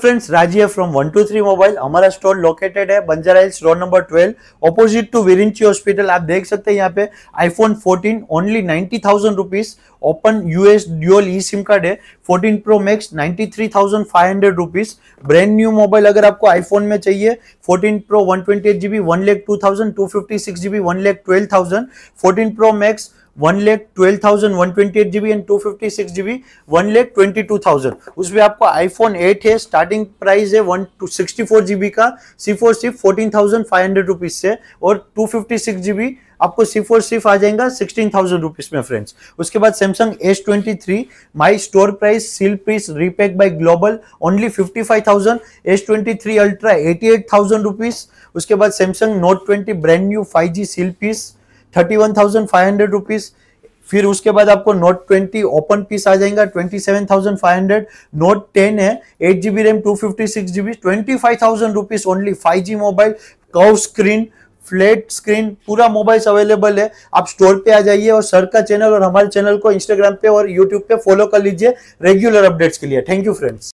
friends Raji है from one two three mobile हमारा store located है Banjara Hills road number twelve opposite to Virinchi hospital आप देख सकते हैं यहाँ पे iPhone fourteen only ninety thousand rupees open US dual e SIM card है 14 pro max 93,500 rupees brand new mobile अगर आपको आईफोन में चाहिए 14 pro 128 GB one lakh two thousand two fifty six GB one lakh twelve thousand fourteen pro max one lakh twelve thousand one twenty eight GB and two fifty six GB one lakh twenty two thousand उसमें आपको iPhone eight है starting price है one two sixty four GB का C four सिर्फ fourteen thousand five hundred rupees से और to fifty six GB आपको सिर्फ फोर सिर्फ आ जाएगा सिक्सटीन थाउजेंड रुपीज में फ्रेंड्स उसके बाद Samsung S twenty three my store price seal piece repack by global only fifty five thousand S twenty three ultra eighty eight thousand rupees उसके बाद Samsung note twenty brand new five G seal piece thirty one thousand five hundred rupees फिर उसके बाद आपको note twenty open piece आ जाएगा twenty seven thousand five hundred note ten है 8 GB RAM two fifty 256 GB thousand rupees only five G mobile curve screen flat screen पूरा mobiles available है आप स्टोर पे आ जाइए और सर का चैनल और हमारे चैनल को इंस्टाग्राम पे और यूट्यूब पे फॉलो कर लीजिए रेगुलर अपडेट्स के लिए थैंक यू फ्रेंड्स